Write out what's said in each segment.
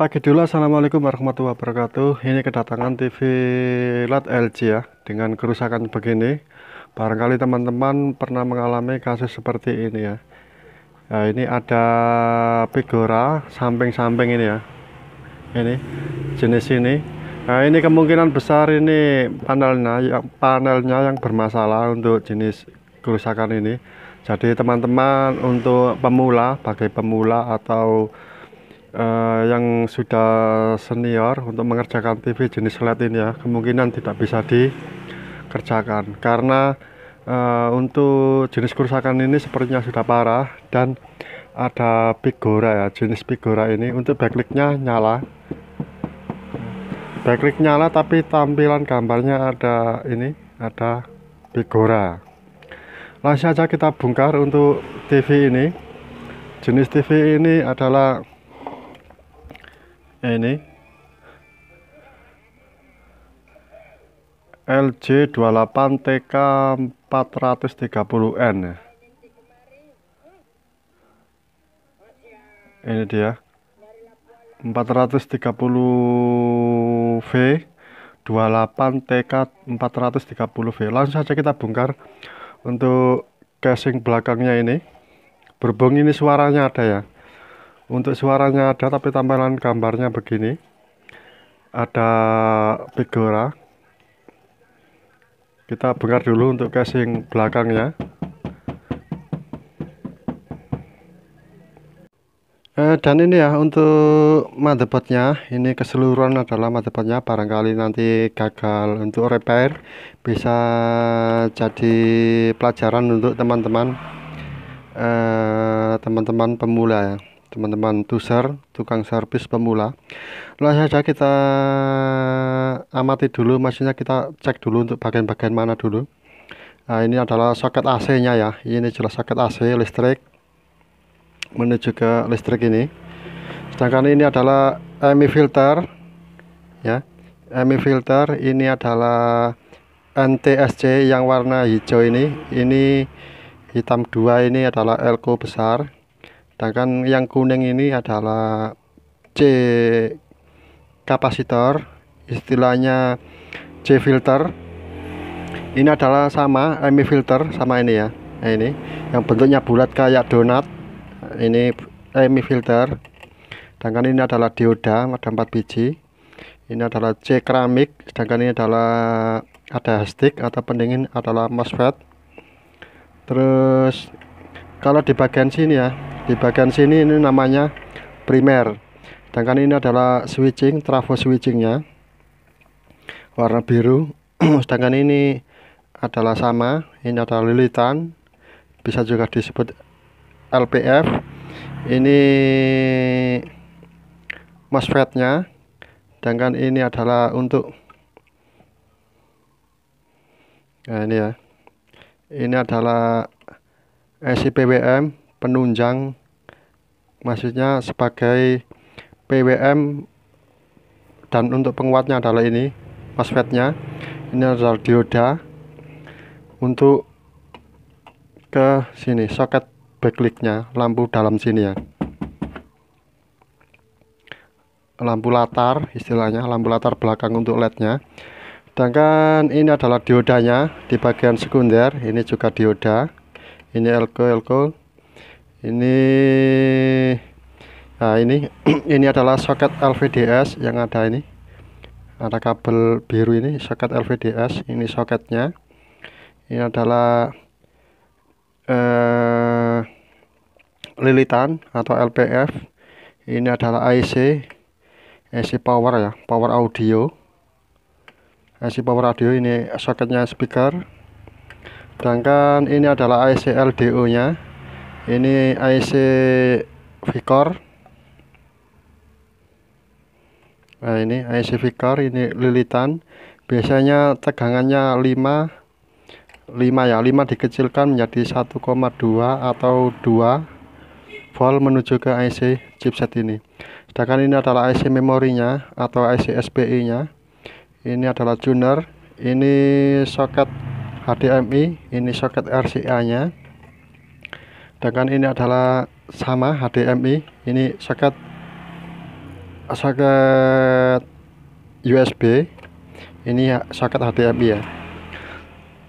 Pagi dulu Assalamualaikum warahmatullahi wabarakatuh Ini kedatangan TV led LG ya Dengan kerusakan begini Barangkali teman-teman pernah mengalami kasus seperti ini ya nah, Ini ada Pigora samping-samping ini ya Ini jenis ini Nah ini kemungkinan besar ini panelnya yang, panelnya yang bermasalah untuk jenis kerusakan ini Jadi teman-teman untuk pemula Bagi pemula atau uh, yang sudah senior untuk mengerjakan TV jenis LED ini ya kemungkinan tidak bisa dikerjakan karena uh, untuk jenis kerusakan ini sepertinya sudah parah dan ada pigora ya jenis pigora ini untuk backlightnya nyala backlight nyala tapi tampilan gambarnya ada ini ada pigora langsung aja kita bongkar untuk TV ini jenis TV ini adalah Eh, ini LJ28TK 430N ya. ini dia 430V 28TK 430V langsung saja kita bongkar untuk casing belakangnya ini berbong ini suaranya ada ya untuk suaranya ada tapi tampilan gambarnya begini ada figura kita bongkar dulu untuk casing belakangnya eh, dan ini ya untuk motherboardnya ini keseluruhan adalah motherboardnya barangkali nanti gagal untuk repair bisa jadi pelajaran untuk teman-teman eh, teman-teman eh, teman -teman pemula ya teman-teman tuser tukang servis pemula langsung saja ya, ya, kita amati dulu maksudnya kita cek dulu untuk bagian-bagian mana dulu nah ini adalah soket AC nya ya ini jelas soket AC listrik menuju ke listrik ini sedangkan ini adalah EMI filter ya EMI filter ini adalah NTSC yang warna hijau ini ini hitam dua ini adalah elko besar sedangkan yang kuning ini adalah C kapasitor istilahnya C filter ini adalah sama EMI filter sama ini ya nah, ini yang bentuknya bulat kayak donat ini EMI filter sedangkan ini adalah dioda ada 4 biji ini adalah C keramik sedangkan ini adalah ada stick atau pendingin adalah MOSFET terus kalau di bagian sini ya di bagian sini ini namanya primer sedangkan ini adalah switching trafo switchingnya warna biru sedangkan ini adalah sama ini adalah lilitan bisa juga disebut LPF ini MOSFETnya sedangkan ini adalah untuk nah ini ya ini adalah SCPWM penunjang maksudnya sebagai PWM dan untuk penguatnya adalah ini MOSFETnya ini adalah dioda untuk ke sini soket backlightnya lampu dalam sini ya lampu latar istilahnya lampu latar belakang untuk LED-nya sedangkan ini adalah diodanya di bagian sekunder ini juga dioda ini elko elko ini nah ini ini adalah soket LVDS yang ada ini ada kabel biru ini soket LVDS ini soketnya ini adalah eh, lilitan atau LPF ini adalah IC IC power ya power audio IC power audio ini soketnya speaker sedangkan ini adalah IC LDO nya ini IC Vicor nah ini IC Vicor ini lilitan biasanya tegangannya 5 5 ya 5 dikecilkan menjadi 1,2 atau 2 volt menuju ke IC chipset ini sedangkan ini adalah IC memorinya atau IC SPI nya ini adalah tuner ini soket HDMI ini soket RCA nya sedangkan ini adalah sama HDMI ini soket soket USB ini ya, soket HDMI ya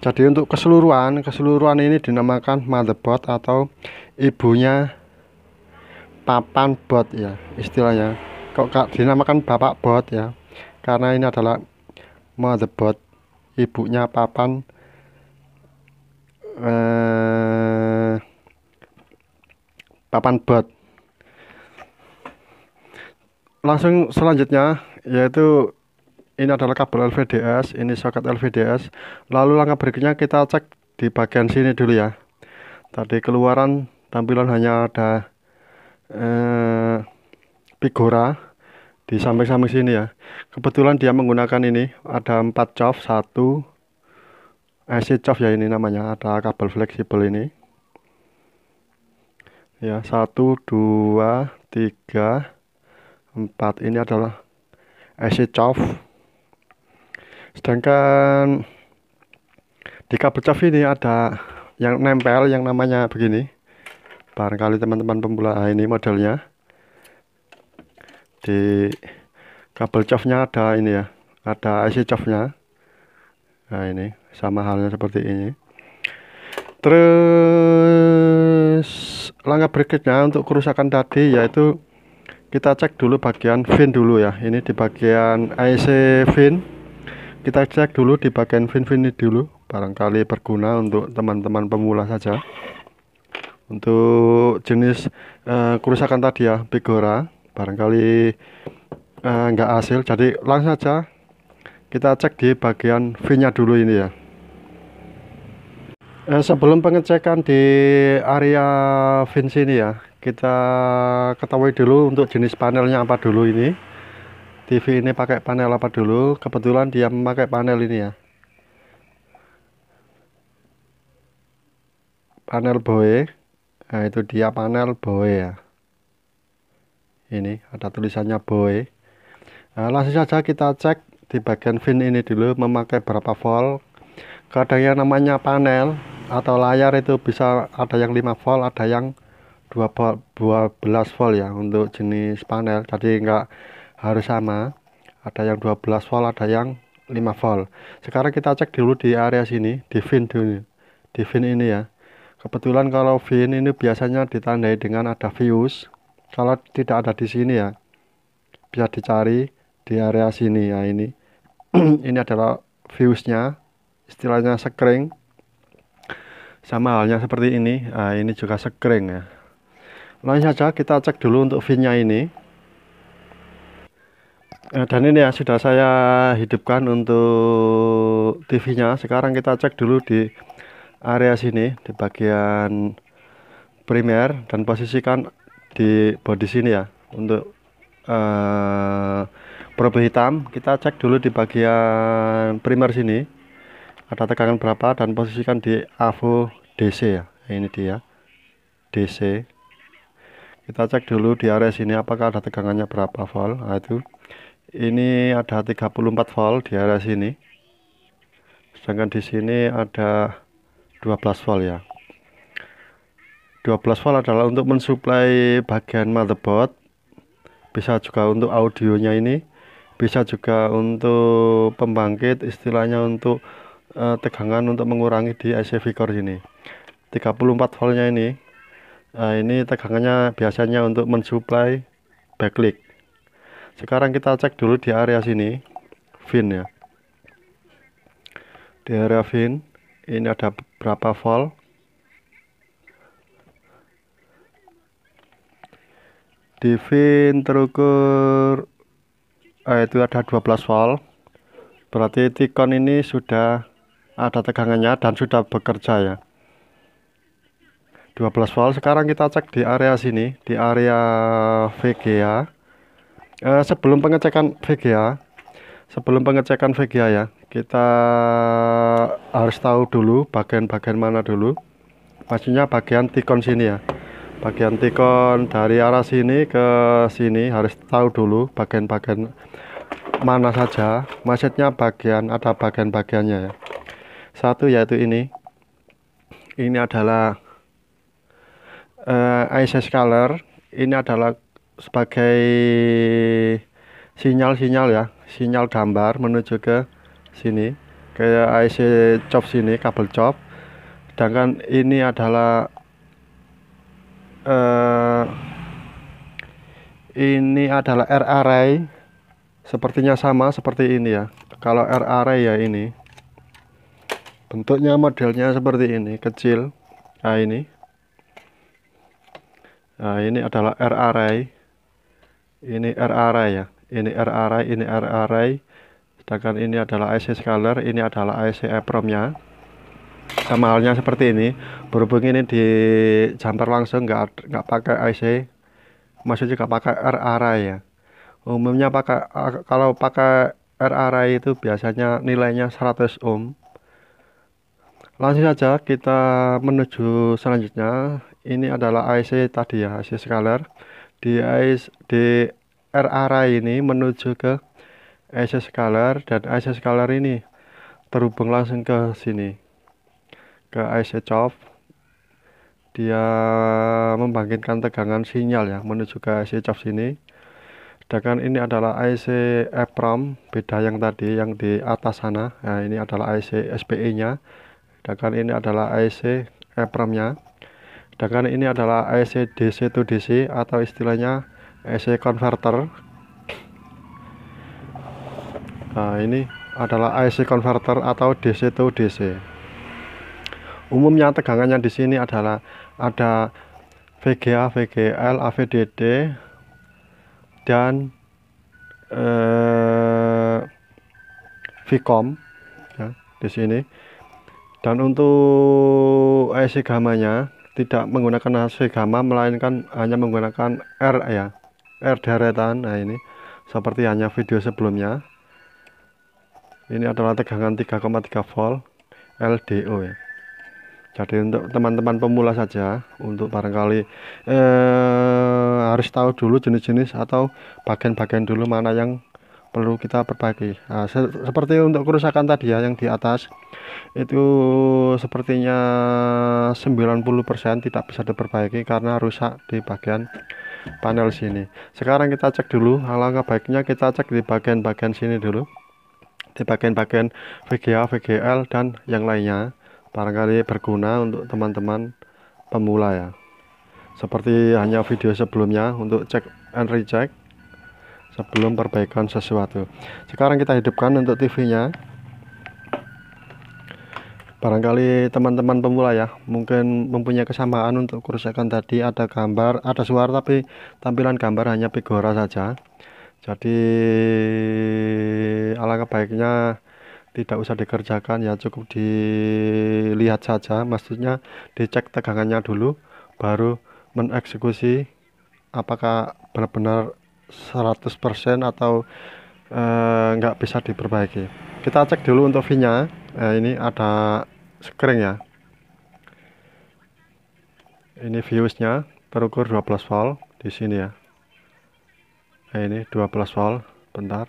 jadi untuk keseluruhan keseluruhan ini dinamakan motherboard atau ibunya papan bot ya istilahnya kok kak dinamakan bapak bot ya karena ini adalah motherboard ibunya papan eh papan bot langsung selanjutnya yaitu ini adalah kabel LVDS ini soket LVDS lalu langkah berikutnya kita cek di bagian sini dulu ya tadi keluaran tampilan hanya ada eh, Pigora di samping-samping sini ya kebetulan dia menggunakan ini ada empat cov satu eh, IC cov ya ini namanya ada kabel fleksibel ini ya satu dua tiga empat ini adalah acid chaff sedangkan di kabel cof ini ada yang nempel yang namanya begini barangkali teman-teman pemula ini modelnya di kabel cofnya ada ini ya ada IC cofnya nah ini sama halnya seperti ini terus langkah berikutnya untuk kerusakan tadi yaitu kita cek dulu bagian fin dulu ya ini di bagian IC fin kita cek dulu di bagian fin fin ini dulu barangkali berguna untuk teman-teman pemula saja untuk jenis uh, kerusakan tadi ya Bigora barangkali eh, nggak uh, hasil jadi langsung saja kita cek di bagian finnya dulu ini ya Eh, sebelum pengecekan di area fins ini ya, kita ketahui dulu untuk jenis panelnya apa dulu ini. TV ini pakai panel apa dulu? Kebetulan dia memakai panel ini ya. Panel Boe. Nah, itu dia panel Boe ya. Ini ada tulisannya Boe. Nah, langsung saja kita cek di bagian fin ini dulu memakai berapa volt. Kadang yang namanya panel atau layar itu bisa ada yang 5 volt ada yang 12 volt ya untuk jenis panel jadi enggak harus sama ada yang 12 volt ada yang 5 volt sekarang kita cek dulu di area sini di fin dulu di fin ini ya kebetulan kalau fin ini biasanya ditandai dengan ada fuse kalau tidak ada di sini ya bisa dicari di area sini ya ini ini adalah fuse nya istilahnya sekring sama halnya seperti ini nah, ini juga sekring ya langsung saja kita cek dulu untuk finnya ini nah, dan ini ya sudah saya hidupkan untuk TV nya sekarang kita cek dulu di area sini di bagian primer dan posisikan di body sini ya untuk uh, probe hitam kita cek dulu di bagian primer sini ada tegangan berapa dan posisikan di AVO DC ya ini dia DC kita cek dulu di area sini apakah ada tegangannya berapa volt nah itu ini ada 34 volt di area sini sedangkan di sini ada 12 volt ya 12 volt adalah untuk mensuplai bagian motherboard bisa juga untuk audionya ini bisa juga untuk pembangkit istilahnya untuk uh, tegangan untuk mengurangi di ICV core ini 34 voltnya ini uh, ini tegangannya biasanya untuk mensuplai backlink sekarang kita cek dulu di area sini vin ya di area vin ini ada berapa volt di vin terukur eh, itu ada 12 volt berarti tikon ini sudah ada tegangannya dan sudah bekerja ya 12 volt sekarang kita cek di area sini di area VGA eh, sebelum pengecekan VGA sebelum pengecekan VGA ya kita harus tahu dulu bagian-bagian mana dulu maksudnya bagian tikon sini ya bagian tikon dari arah sini ke sini harus tahu dulu bagian-bagian mana saja maksudnya bagian ada bagian-bagiannya ya satu yaitu ini ini adalah uh, eh, ISS color ini adalah sebagai sinyal-sinyal ya sinyal gambar menuju ke sini ke IC chop sini kabel chop sedangkan ini adalah uh, ini adalah R array sepertinya sama seperti ini ya kalau R array ya ini bentuknya modelnya seperti ini kecil nah ini nah ini adalah R array ini R array ya ini R array ini R array sedangkan ini adalah IC scaler. ini adalah IC EEPROM nya sama halnya seperti ini berhubung ini di jumper langsung nggak nggak pakai IC maksudnya juga pakai R array ya umumnya pakai kalau pakai R array itu biasanya nilainya 100 ohm langsung saja kita menuju selanjutnya ini adalah IC tadi ya IC scalar di IC di RA ini menuju ke IC scalar dan IC scalar ini terhubung langsung ke sini ke IC chop dia membangkitkan tegangan sinyal ya menuju ke IC chop sini sedangkan ini adalah IC EPROM beda yang tadi yang di atas sana nah ini adalah IC SPE nya sedangkan ini adalah IC EEPROMnya. Eh, nya sedangkan ini adalah IC DC to DC atau istilahnya IC converter nah ini adalah IC converter atau DC to DC umumnya tegangannya di sini adalah ada VGA, VGL, AVDD dan eh, VCOM ya, di sini dan untuk IC gamanya tidak menggunakan AC gamma melainkan hanya menggunakan R ya R deretan nah ini seperti hanya video sebelumnya ini adalah tegangan 3,3 volt LDO ya jadi untuk teman-teman pemula saja untuk barangkali eh, harus tahu dulu jenis-jenis atau bagian-bagian dulu mana yang perlu kita perbaiki nah, se seperti untuk kerusakan tadi ya yang di atas itu sepertinya 90% tidak bisa diperbaiki karena rusak di bagian panel sini sekarang kita cek dulu alangkah baiknya kita cek di bagian-bagian sini dulu di bagian-bagian VGA, VGL dan yang lainnya barangkali berguna untuk teman-teman pemula ya seperti hanya video sebelumnya untuk cek and recheck sebelum perbaikan sesuatu sekarang kita hidupkan untuk TV nya barangkali teman-teman pemula ya mungkin mempunyai kesamaan untuk kerusakan tadi ada gambar ada suara tapi tampilan gambar hanya figura saja jadi alangkah baiknya tidak usah dikerjakan ya cukup dilihat saja maksudnya dicek tegangannya dulu baru mengeksekusi apakah benar-benar 100% atau eh, nggak uh, bisa diperbaiki kita cek dulu untuk V nya eh, ini ada screen ya ini fuse nya terukur 12 volt di sini ya nah, ini 12 volt bentar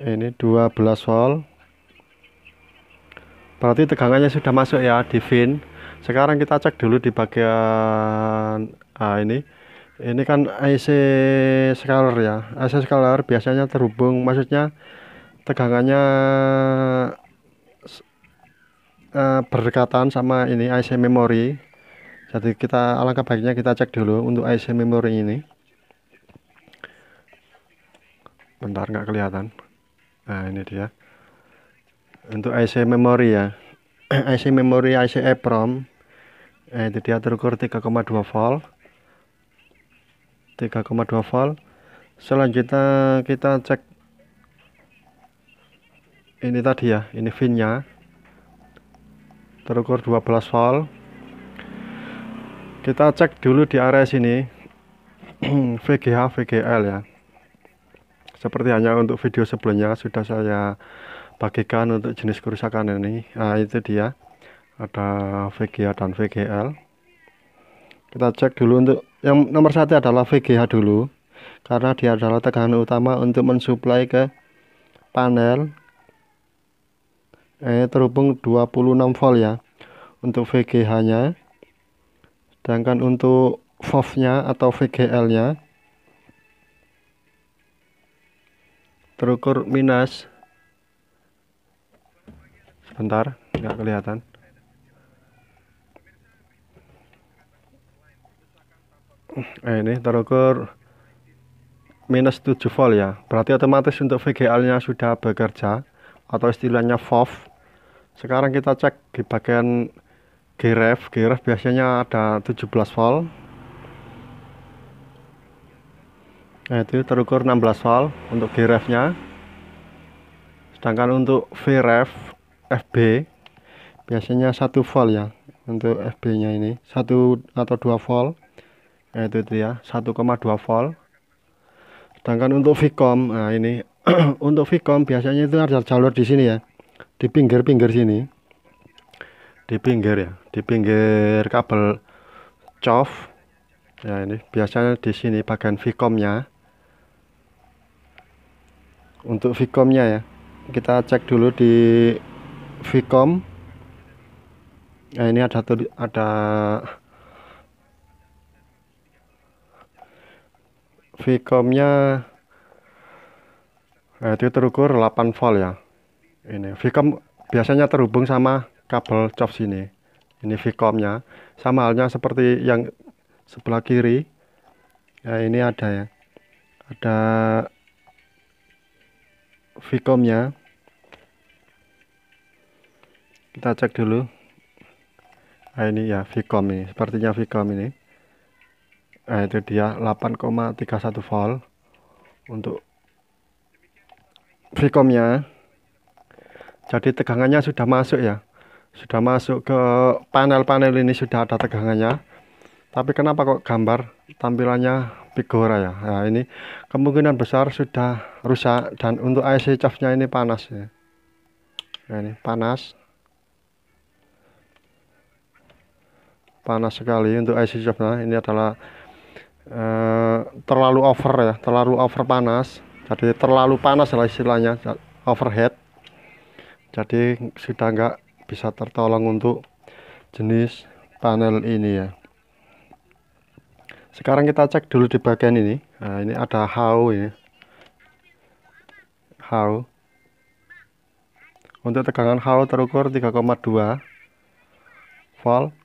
ini 12 volt berarti tegangannya sudah masuk ya di fin sekarang kita cek dulu di bagian ah ini ini kan IC scalar ya IC scalar biasanya terhubung maksudnya tegangannya uh, berdekatan sama ini IC memory. jadi kita alangkah baiknya kita cek dulu untuk IC memory ini bentar nggak kelihatan nah ini dia untuk IC memory ya IC memory IC EPROM eh, nah, itu dia terukur 3,2 volt 3,2 volt selanjutnya kita cek ini tadi ya ini finnya terukur 12 volt kita cek dulu di area sini VGH VGL ya seperti hanya untuk video sebelumnya sudah saya bagikan untuk jenis kerusakan ini nah itu dia ada VGA dan VGL kita cek dulu untuk yang nomor satu adalah VGH dulu karena dia adalah tegangan utama untuk mensuplai ke panel eh, terhubung 26 volt ya untuk VGH nya sedangkan untuk VOV nya atau VGL nya terukur minus sebentar nggak kelihatan eh, ini terukur minus 7 volt ya berarti otomatis untuk VGL nya sudah bekerja atau istilahnya VOV sekarang kita cek di bagian GREF GREF biasanya ada 17 volt nah itu terukur 16 volt untuk GREF nya sedangkan untuk VREF FB biasanya 1 volt ya untuk FB nya ini 1 atau 2 volt yaitu eh, itu ya 1,2 volt sedangkan untuk VCOM, nah ini untuk VCOM biasanya itu ada jalur di sini ya di pinggir-pinggir sini di pinggir ya di pinggir kabel cof ya ini biasanya di sini bagian VCOM-nya untuk VCOM-nya ya kita cek dulu di VCOM. nah ini ada ada Vcomnya eh, itu terukur 8 volt ya ini Vcom biasanya terhubung sama kabel cop sini ini Vcomnya sama halnya seperti yang sebelah kiri ya ini ada ya ada Vcomnya. kita cek dulu nah ini ya Vcom ini sepertinya Vcom ini nah itu dia 8,31 volt untuk Vcom-nya. jadi tegangannya sudah masuk ya sudah masuk ke panel-panel ini sudah ada tegangannya tapi kenapa kok gambar tampilannya bigora ya nah, ini kemungkinan besar sudah rusak dan untuk IC charge nya ini panas ya nah, ini panas panas sekali untuk IC charge nya ini adalah Eh, terlalu over ya terlalu over panas jadi terlalu panas lah istilahnya overhead jadi sudah nggak bisa tertolong untuk jenis panel ini ya sekarang kita cek dulu di bagian ini nah, ini ada how ini ya. how untuk tegangan how terukur 3,2 volt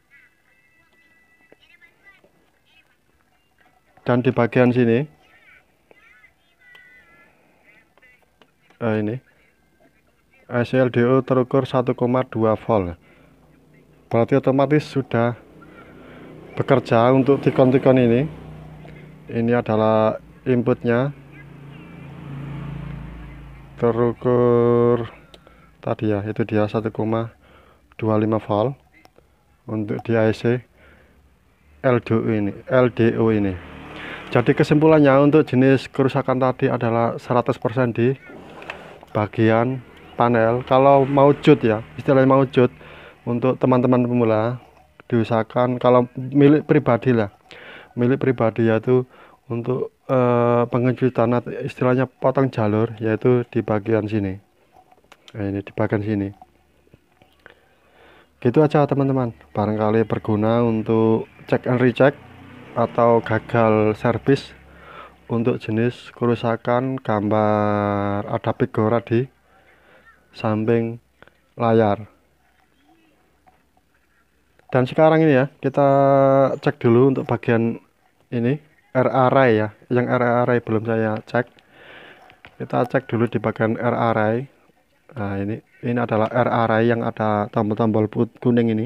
dan di bagian sini eh, ini SLDO terukur 1,2 volt berarti otomatis sudah bekerja untuk tikon-tikon ini ini adalah inputnya terukur tadi ya itu dia 1,25 volt untuk di IC LDO ini LDO ini jadi kesimpulannya untuk jenis kerusakan tadi adalah 100% di bagian panel kalau mau cut ya istilahnya mau cut untuk teman-teman pemula diusahakan kalau milik pribadi lah milik pribadi yaitu untuk e, eh, pengecutan istilahnya potong jalur yaitu di bagian sini nah, ini di bagian sini gitu aja teman-teman barangkali berguna untuk cek and recheck atau gagal servis untuk jenis kerusakan gambar adapigora di samping layar dan sekarang ini ya kita cek dulu untuk bagian ini RA ya yang RA array belum saya cek kita cek dulu di bagian RA nah ini ini adalah RA yang ada tombol-tombol kuning ini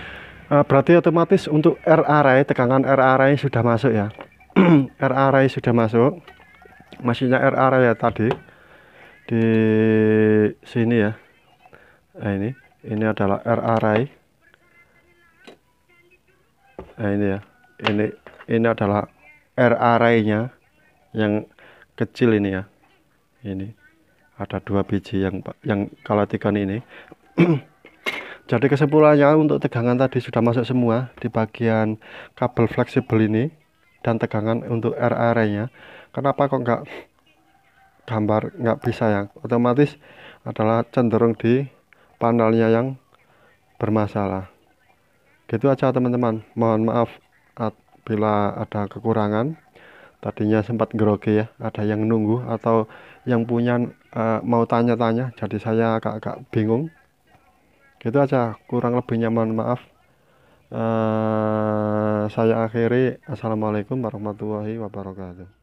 uh, berarti otomatis untuk R array tegangan R array sudah masuk ya R array sudah masuk maksudnya R array ya tadi di sini ya nah ini ini adalah R array nah ini ya ini ini adalah R array nya yang kecil ini ya ini ada dua biji yang yang kalau kalatikan ini jadi kesimpulannya untuk tegangan tadi sudah masuk semua di bagian kabel fleksibel ini dan tegangan untuk RR nya kenapa kok nggak gambar nggak bisa ya otomatis adalah cenderung di panelnya yang bermasalah gitu aja teman-teman mohon maaf bila ada kekurangan tadinya sempat grogi ya ada yang nunggu atau yang punya uh, mau tanya-tanya jadi saya agak-agak bingung gitu aja kurang lebih nyaman maaf uh, saya akhiri assalamualaikum warahmatullahi wabarakatuh